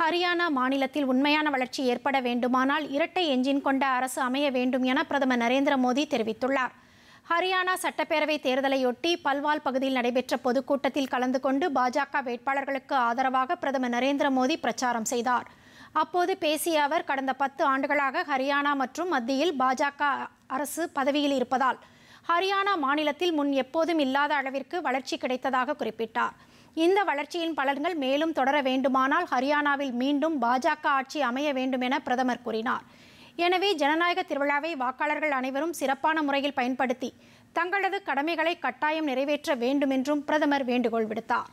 ஹரியானா மாநிலத்தில் உண்மையான வளர்ச்சி ஏற்பட வேண்டுமானால் இரட்டை எஞ்சின் கொண்ட அரசு அமைய வேண்டும் என பிரதமர் நரேந்திர மோடி தெரிவித்துள்ளார் ஹரியானா சட்டப்பேரவை தேர்தலையொட்டி பல்வால் பகுதியில் நடைபெற்ற பொதுக்கூட்டத்தில் கலந்து கொண்டு பாஜக வேட்பாளர்களுக்கு ஆதரவாக பிரதமர் நரேந்திர மோடி பிரச்சாரம் செய்தார் அப்போது பேசிய அவர் கடந்த பத்து ஆண்டுகளாக ஹரியானா மற்றும் மத்தியில் பாஜக அரசு பதவியில் இருப்பதால் ஹரியானா மாநிலத்தில் முன் எப்போதும் இல்லாத அளவிற்கு வளர்ச்சி கிடைத்ததாக குறிப்பிட்டார் இந்த வளர்ச்சியின் பலன்கள் மேலும் தொடர வேண்டுமானால் ஹரியானாவில் மீண்டும் பாஜக ஆட்சி அமைய வேண்டும் என பிரதமர் கூறினார் எனவே ஜனநாயக திருவிழாவை வாக்காளர்கள் அனைவரும் சிறப்பான முறையில் பயன்படுத்தி தங்களது கடமைகளை கட்டாயம் நிறைவேற்ற வேண்டும் என்றும் பிரதமர் வேண்டுகோள் விடுத்தார்